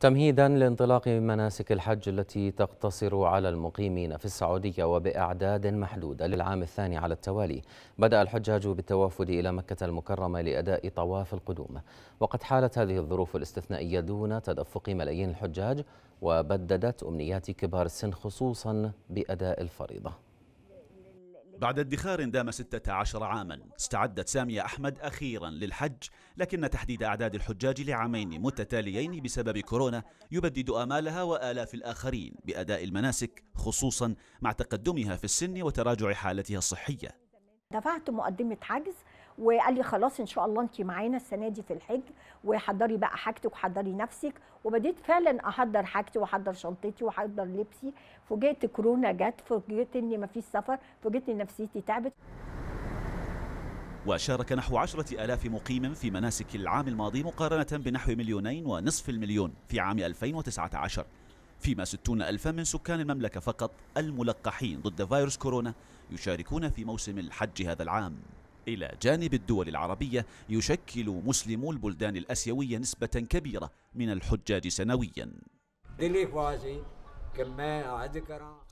تمهيدا لانطلاق مناسك الحج التي تقتصر على المقيمين في السعودية وبأعداد محدودة للعام الثاني على التوالي بدأ الحجاج بالتوافد إلى مكة المكرمة لأداء طواف القدوم وقد حالت هذه الظروف الاستثنائية دون تدفق ملايين الحجاج وبددت أمنيات كبار السن خصوصا بأداء الفريضة بعد ادخار دام 16 عاما استعدت سامية أحمد أخيرا للحج لكن تحديد أعداد الحجاج لعامين متتاليين بسبب كورونا يبدد آمالها وآلاف الآخرين بأداء المناسك خصوصا مع تقدمها في السن وتراجع حالتها الصحية دفعت مقدمة حجز وقال لي خلاص ان شاء الله انت معانا السنه دي في الحج وحضري بقى حاجتك وحضري نفسك وبديت فعلا احضر حاجتي واحضر شنطتي واحضر لبسي فوجئت كورونا جت فوجئت اني ما فيش سفر فوجئت ان نفسيتي تعبت وشارك نحو عشرة ألاف مقيم في مناسك العام الماضي مقارنة بنحو مليونين ونصف المليون في عام 2019 فيما ستون ألفا من سكان المملكة فقط الملقحين ضد فيروس كورونا يشاركون في موسم الحج هذا العام إلى جانب الدول العربية يشكل مسلمو البلدان الأسيوية نسبة كبيرة من الحجاج سنويا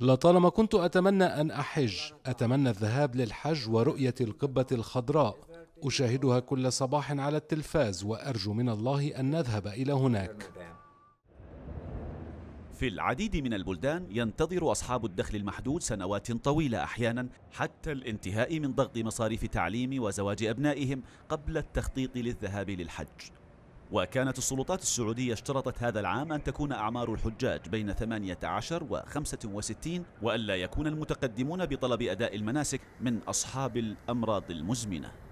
لطالما كنت أتمنى أن أحج أتمنى الذهاب للحج ورؤية القبة الخضراء أشاهدها كل صباح على التلفاز وأرجو من الله أن نذهب إلى هناك في العديد من البلدان ينتظر أصحاب الدخل المحدود سنوات طويلة أحيانا حتى الانتهاء من ضغط مصاريف تعليم وزواج أبنائهم قبل التخطيط للذهاب للحج وكانت السلطات السعودية اشترطت هذا العام أن تكون أعمار الحجاج بين 18 و 65 وألا يكون المتقدمون بطلب أداء المناسك من أصحاب الأمراض المزمنة